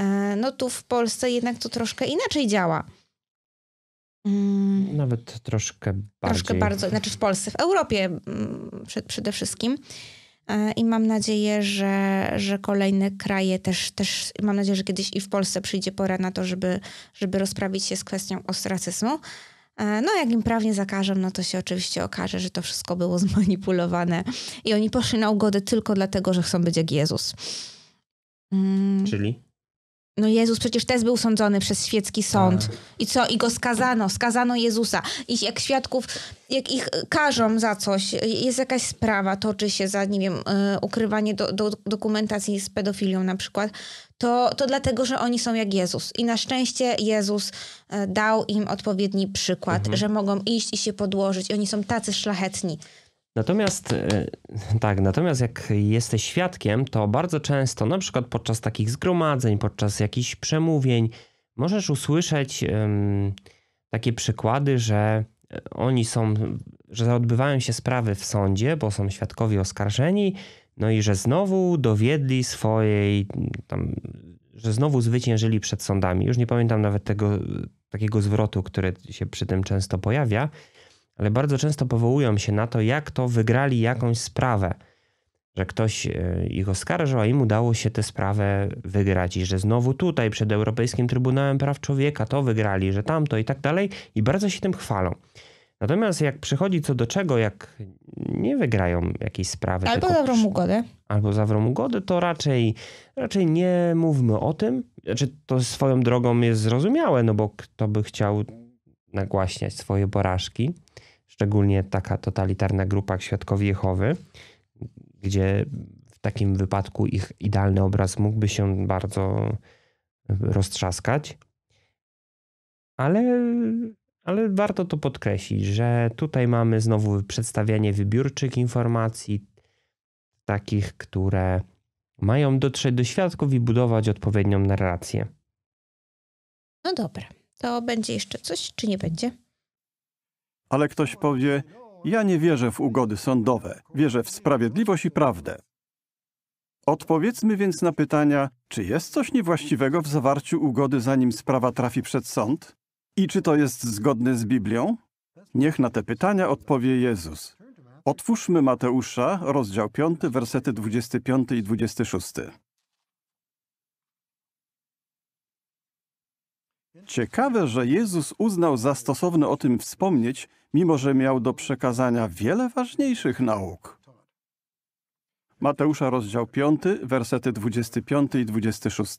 Y, no tu w Polsce jednak to troszkę inaczej działa. Mm. Nawet troszkę bardziej. Troszkę bardzo, znaczy w Polsce, w Europie mm, przede wszystkim. E, I mam nadzieję, że, że kolejne kraje też, też, mam nadzieję, że kiedyś i w Polsce przyjdzie pora na to, żeby, żeby rozprawić się z kwestią ostracyzmu. E, no, jak im prawnie zakażą, no to się oczywiście okaże, że to wszystko było [laughs] zmanipulowane i oni poszli na ugodę tylko dlatego, że chcą być jak Jezus. Mm. Czyli? No Jezus przecież też był sądzony przez świecki sąd. Tak. I co? I go skazano. Skazano Jezusa. I jak świadków, jak ich karzą za coś, jest jakaś sprawa, toczy się za, nie wiem, e, ukrywanie do, do dokumentacji z pedofilią na przykład, to, to dlatego, że oni są jak Jezus. I na szczęście Jezus e, dał im odpowiedni przykład, mhm. że mogą iść i się podłożyć. I oni są tacy szlachetni. Natomiast e, tak, natomiast jak jesteś świadkiem, to bardzo często, na przykład podczas takich zgromadzeń, podczas jakichś przemówień, możesz usłyszeć um, takie przykłady, że e, oni są, że odbywają się sprawy w sądzie, bo są świadkowie oskarżeni, no i że znowu dowiedli swojej, tam, że znowu zwyciężyli przed sądami. Już nie pamiętam nawet tego takiego zwrotu, który się przy tym często pojawia ale bardzo często powołują się na to, jak to wygrali jakąś sprawę, że ktoś e, ich oskarżał, a im udało się tę sprawę wygrać i że znowu tutaj przed Europejskim Trybunałem Praw Człowieka to wygrali, że tamto i tak dalej i bardzo się tym chwalą. Natomiast jak przychodzi co do czego, jak nie wygrają jakiejś sprawy. Albo zawrą ugodę. Albo zawrą ugodę, to raczej, raczej nie mówmy o tym. Znaczy, to swoją drogą jest zrozumiałe, no bo kto by chciał nagłaśniać swoje porażki szczególnie taka totalitarna grupa jak Świadkowie Jehowy, gdzie w takim wypadku ich idealny obraz mógłby się bardzo roztrzaskać. Ale, ale warto to podkreślić, że tutaj mamy znowu przedstawianie wybiórczych informacji, takich, które mają dotrzeć do świadków i budować odpowiednią narrację. No dobra, to będzie jeszcze coś, czy nie będzie? ale ktoś powie: Ja nie wierzę w ugody sądowe, wierzę w sprawiedliwość i prawdę. Odpowiedzmy więc na pytania, czy jest coś niewłaściwego w zawarciu ugody, zanim sprawa trafi przed sąd? I czy to jest zgodne z Biblią? Niech na te pytania odpowie Jezus. Otwórzmy Mateusza, rozdział 5, wersety 25 i 26. Ciekawe, że Jezus uznał za stosowne o tym wspomnieć, mimo że miał do przekazania wiele ważniejszych nauk. Mateusza rozdział 5, wersety 25 i 26.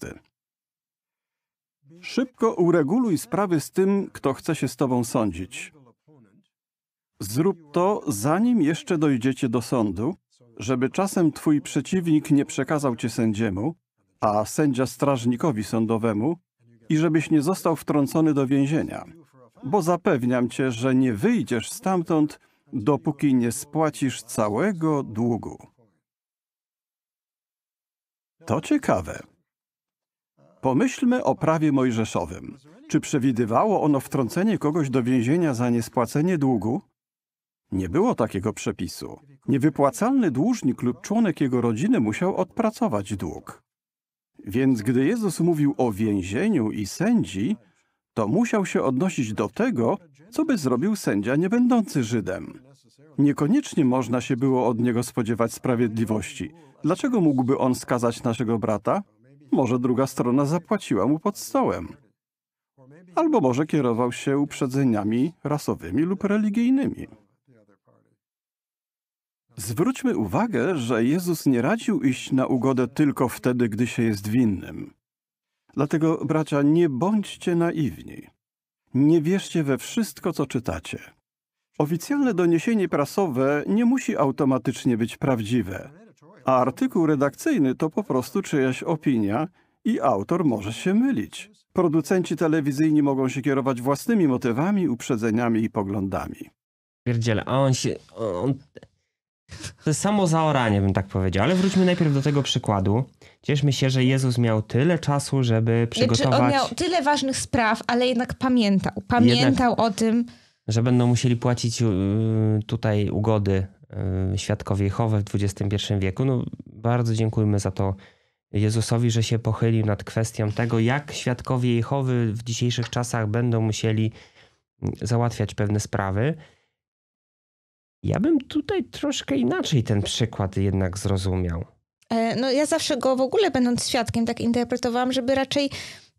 Szybko ureguluj sprawy z tym, kto chce się z tobą sądzić. Zrób to, zanim jeszcze dojdziecie do sądu, żeby czasem twój przeciwnik nie przekazał cię sędziemu, a sędzia strażnikowi sądowemu, i żebyś nie został wtrącony do więzienia, bo zapewniam cię, że nie wyjdziesz stamtąd, dopóki nie spłacisz całego długu. To ciekawe. Pomyślmy o prawie mojżeszowym. Czy przewidywało ono wtrącenie kogoś do więzienia za niespłacenie długu? Nie było takiego przepisu. Niewypłacalny dłużnik lub członek jego rodziny musiał odpracować dług. Więc gdy Jezus mówił o więzieniu i sędzi, to musiał się odnosić do tego, co by zrobił sędzia nie będący Żydem. Niekoniecznie można się było od niego spodziewać sprawiedliwości. Dlaczego mógłby on skazać naszego brata? Może druga strona zapłaciła mu pod stołem. Albo może kierował się uprzedzeniami rasowymi lub religijnymi. Zwróćmy uwagę, że Jezus nie radził iść na ugodę tylko wtedy, gdy się jest winnym. Dlatego, bracia, nie bądźcie naiwni. Nie wierzcie we wszystko, co czytacie. Oficjalne doniesienie prasowe nie musi automatycznie być prawdziwe, a artykuł redakcyjny to po prostu czyjaś opinia i autor może się mylić. Producenci telewizyjni mogą się kierować własnymi motywami, uprzedzeniami i poglądami. Pierdziele, a on się... On to jest samo zaoranie, bym tak powiedział. Ale wróćmy najpierw do tego przykładu. Cieszmy się, że Jezus miał tyle czasu, żeby przygotować... Znaczy on miał tyle ważnych spraw, ale jednak pamiętał. Pamiętał jednak, o tym... Że będą musieli płacić y, tutaj ugody y, świadkowie Jehowy w XXI wieku. No, bardzo dziękujemy za to Jezusowi, że się pochylił nad kwestią tego, jak świadkowie Jehowy w dzisiejszych czasach będą musieli mm, załatwiać pewne sprawy. Ja bym tutaj troszkę inaczej ten przykład jednak zrozumiał. E, no ja zawsze go w ogóle będąc świadkiem tak interpretowałam, żeby raczej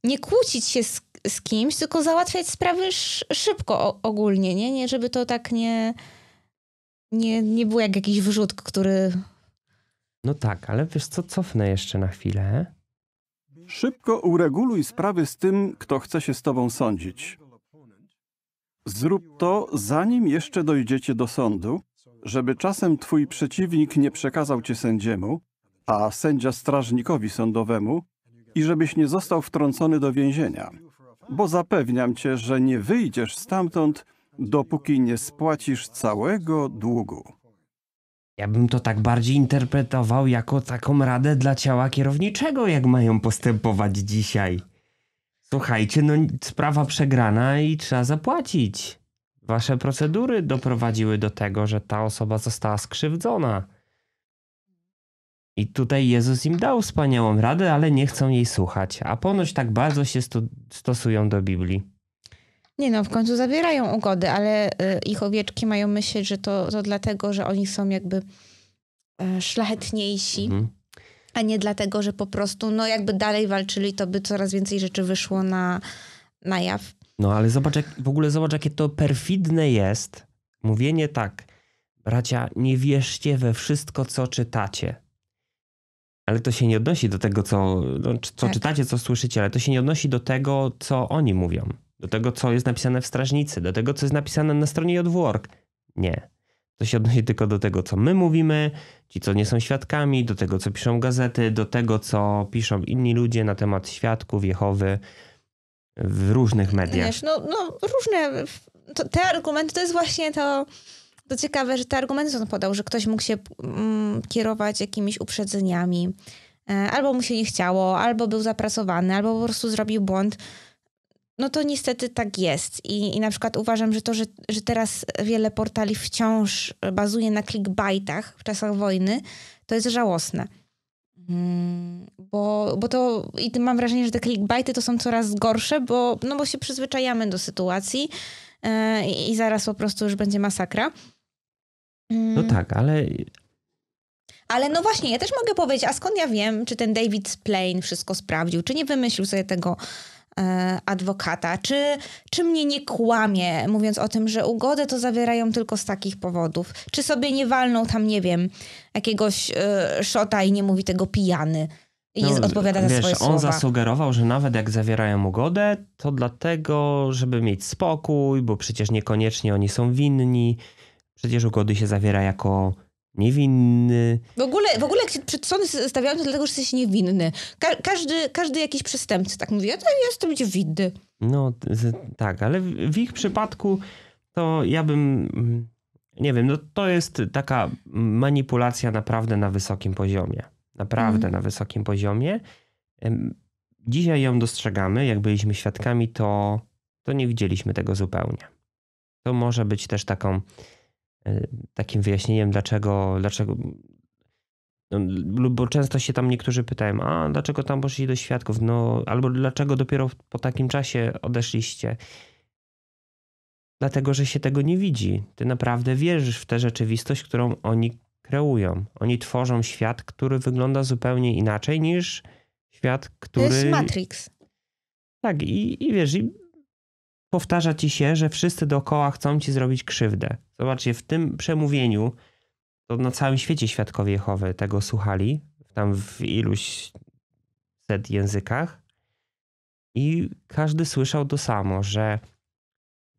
nie kłócić się z, z kimś, tylko załatwiać sprawy szybko ogólnie, nie? nie? Żeby to tak nie, nie, nie było jak jakiś wrzut, który... No tak, ale wiesz co, cofnę jeszcze na chwilę. Szybko ureguluj sprawy z tym, kto chce się z tobą sądzić. Zrób to, zanim jeszcze dojdziecie do sądu, żeby czasem twój przeciwnik nie przekazał cię sędziemu, a sędzia strażnikowi sądowemu i żebyś nie został wtrącony do więzienia. Bo zapewniam cię, że nie wyjdziesz stamtąd, dopóki nie spłacisz całego długu. Ja bym to tak bardziej interpretował jako taką radę dla ciała kierowniczego, jak mają postępować dzisiaj. Słuchajcie, no sprawa przegrana i trzeba zapłacić. Wasze procedury doprowadziły do tego, że ta osoba została skrzywdzona. I tutaj Jezus im dał wspaniałą radę, ale nie chcą jej słuchać. A ponoć tak bardzo się stosują do Biblii. Nie no, w końcu zawierają ugody, ale y, ich owieczki mają myśleć, że to, to dlatego, że oni są jakby y, szlachetniejsi. Mhm a nie dlatego, że po prostu, no jakby dalej walczyli, to by coraz więcej rzeczy wyszło na, na jaw. No ale zobacz, jak, w ogóle zobacz, jakie to perfidne jest mówienie tak, bracia, nie wierzcie we wszystko, co czytacie. Ale to się nie odnosi do tego, co, no, co tak. czytacie, co słyszycie, ale to się nie odnosi do tego, co oni mówią. Do tego, co jest napisane w strażnicy, do tego, co jest napisane na stronie Work. Nie. To się odnosi tylko do tego, co my mówimy, ci, co nie są świadkami, do tego, co piszą gazety, do tego, co piszą inni ludzie na temat świadków Jehowy w różnych mediach. Wiesz, no, no różne. To, te argumenty to jest właśnie to. To ciekawe, że te argumenty są podał, że ktoś mógł się mm, kierować jakimiś uprzedzeniami. E, albo mu się nie chciało, albo był zapracowany, albo po prostu zrobił błąd. No to niestety tak jest. I, I na przykład uważam, że to, że, że teraz wiele portali wciąż bazuje na clickbaitach w czasach wojny, to jest żałosne. Mm, bo, bo to i mam wrażenie, że te clickbaity to są coraz gorsze, bo, no bo się przyzwyczajamy do sytuacji yy, i zaraz po prostu już będzie masakra. Mm. No tak, ale. Ale no właśnie, ja też mogę powiedzieć, a skąd ja wiem, czy ten David Splain wszystko sprawdził, czy nie wymyślił sobie tego E, adwokata? Czy, czy mnie nie kłamie, mówiąc o tym, że ugodę to zawierają tylko z takich powodów? Czy sobie nie walną tam, nie wiem, jakiegoś e, szota i nie mówi tego pijany? I no, odpowiada wiesz, za swoje słowa. On zasugerował, że nawet jak zawierają ugodę, to dlatego, żeby mieć spokój, bo przecież niekoniecznie oni są winni. Przecież ugody się zawiera jako niewinny. W ogóle, w ogóle jak się przed sądy stawiają, to dlatego, że jesteś niewinny. Ka każdy, każdy jakiś przestępca tak mówi, ja jestem niewinny. No tak, ale w, w ich przypadku to ja bym... Mm, nie wiem, no to jest taka manipulacja naprawdę na wysokim poziomie. Naprawdę mm. na wysokim poziomie. Dzisiaj ją dostrzegamy, jak byliśmy świadkami, to, to nie widzieliśmy tego zupełnie. To może być też taką E, takim wyjaśnieniem, dlaczego, dlaczego no, bo często się tam niektórzy pytają, a dlaczego tam poszli do świadków, no albo dlaczego dopiero po takim czasie odeszliście. Dlatego, że się tego nie widzi. Ty naprawdę wierzysz w tę rzeczywistość, którą oni kreują. Oni tworzą świat, który wygląda zupełnie inaczej niż świat, który. To jest Matrix. Tak, i, i wiesz, i powtarza ci się, że wszyscy dookoła chcą ci zrobić krzywdę. Zobaczcie, w tym przemówieniu, to na całym świecie świadkowie Jehowy tego słuchali, tam w iluś set językach. I każdy słyszał to samo, że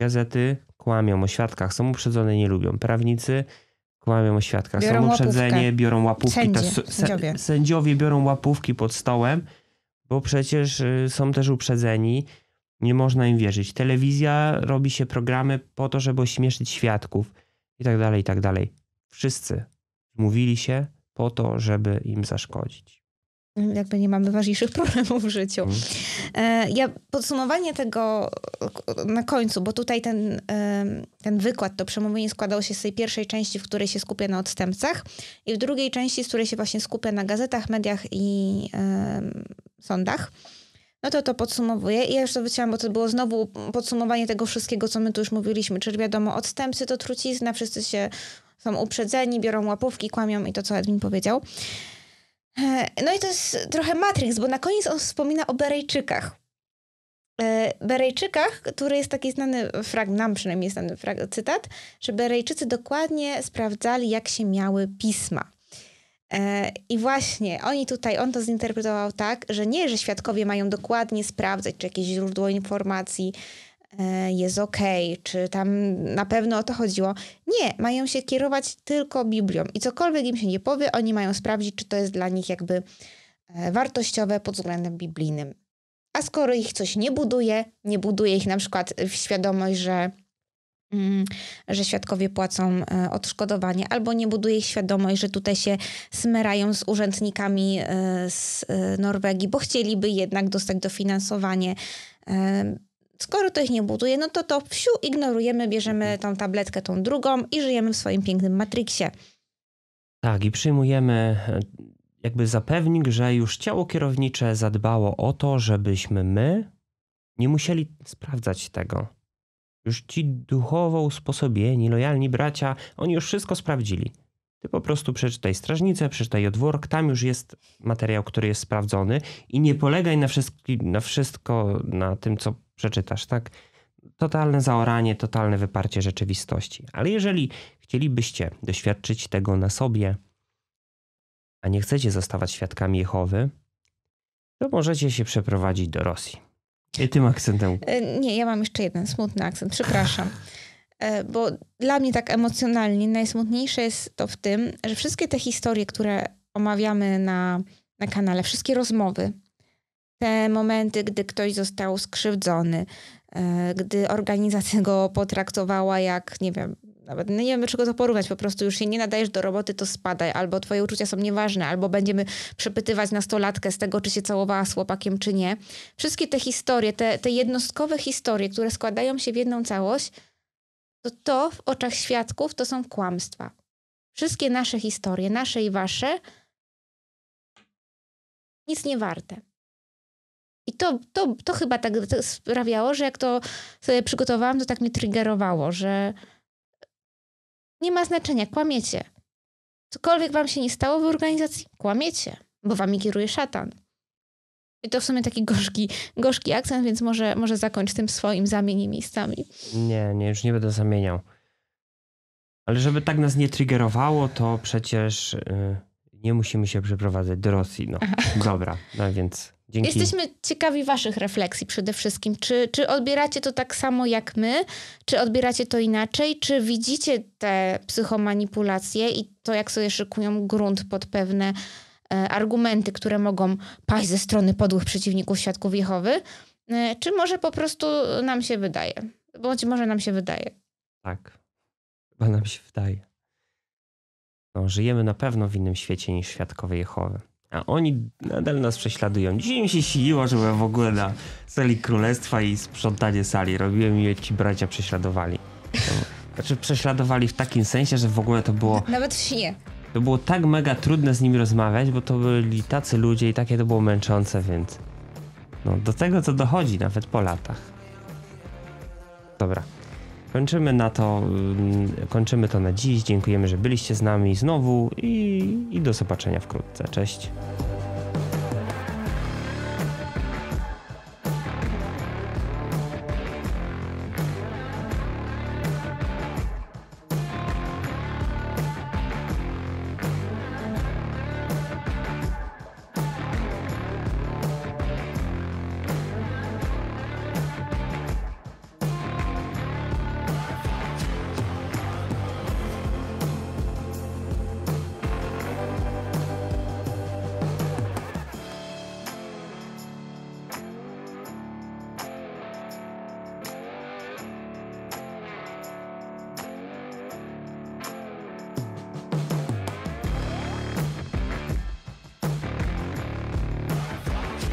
gazety kłamią o świadkach, są uprzedzone, nie lubią. Prawnicy kłamią o świadkach, biorą są uprzedzenie, łapówkę. biorą łapówki. Tak, Sędzie, ta, sędziowie. sędziowie biorą łapówki pod stołem, bo przecież y, są też uprzedzeni nie można im wierzyć. Telewizja robi się programy po to, żeby ośmieszyć świadków i tak dalej, i tak dalej. Wszyscy mówili się po to, żeby im zaszkodzić. Jakby nie mamy ważniejszych [laughs] problemów w życiu. Mhm. E, ja podsumowanie tego na końcu, bo tutaj ten, e, ten wykład, to przemówienie składało się z tej pierwszej części, w której się skupię na odstępcach i w drugiej części, z której się właśnie skupię na gazetach, mediach i e, sądach. No to to podsumowuję. I ja już to wyciąłam, bo to było znowu podsumowanie tego wszystkiego, co my tu już mówiliśmy. Czyli wiadomo, odstępcy to trucizna, wszyscy się są uprzedzeni, biorą łapówki, kłamią i to, co Edwin powiedział. E, no i to jest trochę Matrix, bo na koniec on wspomina o Berejczykach. E, Berejczykach, który jest taki znany fragment, nam przynajmniej znany frag, cytat, że Berejczycy dokładnie sprawdzali, jak się miały pisma. I właśnie oni tutaj, on to zinterpretował tak, że nie, że świadkowie mają dokładnie sprawdzać, czy jakieś źródło informacji e, jest ok, czy tam na pewno o to chodziło. Nie, mają się kierować tylko Biblią i cokolwiek im się nie powie, oni mają sprawdzić, czy to jest dla nich jakby e, wartościowe pod względem biblijnym. A skoro ich coś nie buduje, nie buduje ich na przykład w świadomość, że Mm, że świadkowie płacą e, odszkodowanie, albo nie buduje świadomość, że tutaj się smerają z urzędnikami e, z e, Norwegii, bo chcieliby jednak dostać dofinansowanie. Skoro to ich nie buduje, no to to wsiu ignorujemy, bierzemy mhm. tą tabletkę, tą drugą i żyjemy w swoim pięknym matriksie. Tak, i przyjmujemy jakby zapewnik, że już ciało kierownicze zadbało o to, żebyśmy my nie musieli sprawdzać tego już ci duchowo usposobieni, lojalni bracia, oni już wszystko sprawdzili. Ty po prostu przeczytaj strażnicę, przeczytaj odwork, tam już jest materiał, który jest sprawdzony i nie polegaj na, wszystki, na wszystko, na tym, co przeczytasz, tak? Totalne zaoranie, totalne wyparcie rzeczywistości. Ale jeżeli chcielibyście doświadczyć tego na sobie, a nie chcecie zostawać świadkami Jehowy, to możecie się przeprowadzić do Rosji. I e, tym akcentem. E, nie, ja mam jeszcze jeden smutny akcent, przepraszam. E, bo dla mnie tak emocjonalnie najsmutniejsze jest to w tym, że wszystkie te historie, które omawiamy na, na kanale, wszystkie rozmowy, te momenty, gdy ktoś został skrzywdzony, gdy organizacja go potraktowała jak, nie wiem, nawet no nie wiem, czego to porównać. Po prostu już się nie nadajesz do roboty, to spadaj. Albo twoje uczucia są nieważne, albo będziemy przepytywać nastolatkę z tego, czy się całowała z chłopakiem, czy nie. Wszystkie te historie, te, te jednostkowe historie, które składają się w jedną całość, to to w oczach świadków to są kłamstwa. Wszystkie nasze historie, nasze i wasze, nic nie warte. I to, to, to chyba tak sprawiało, że jak to sobie przygotowałam, to tak mnie triggerowało, że nie ma znaczenia, kłamiecie. Cokolwiek wam się nie stało w organizacji, kłamiecie, bo wami kieruje szatan. I to w sumie taki gorzki, gorzki akcent, więc może, może zakończ tym swoim, zamieni miejscami. Nie, nie, już nie będę zamieniał. Ale żeby tak nas nie triggerowało, to przecież yy, nie musimy się przeprowadzać do Rosji. No. Aha. Dobra, no więc Dzięki. Jesteśmy ciekawi Waszych refleksji przede wszystkim. Czy, czy odbieracie to tak samo jak my? Czy odbieracie to inaczej? Czy widzicie te psychomanipulacje i to, jak sobie szykują grunt pod pewne e, argumenty, które mogą paść ze strony podłych przeciwników świadków Jehowy? E, czy może po prostu nam się wydaje? Bądź może nam się wydaje. Tak, chyba nam się wydaje. No, żyjemy na pewno w innym świecie niż świadkowie Jehowy. A oni nadal nas prześladują. Dzisiaj mi się siło, że w ogóle na sali królestwa i sprzątanie sali. Robiłem i ci bracia prześladowali. Znaczy prześladowali w takim sensie, że w ogóle to było... Nawet w śnie. To było tak mega trudne z nimi rozmawiać, bo to byli tacy ludzie i takie to było męczące, więc... No, do tego co dochodzi nawet po latach. Dobra. Kończymy na to, mm, kończymy to na dziś. Dziękujemy, że byliście z nami znowu i, i do zobaczenia wkrótce. Cześć.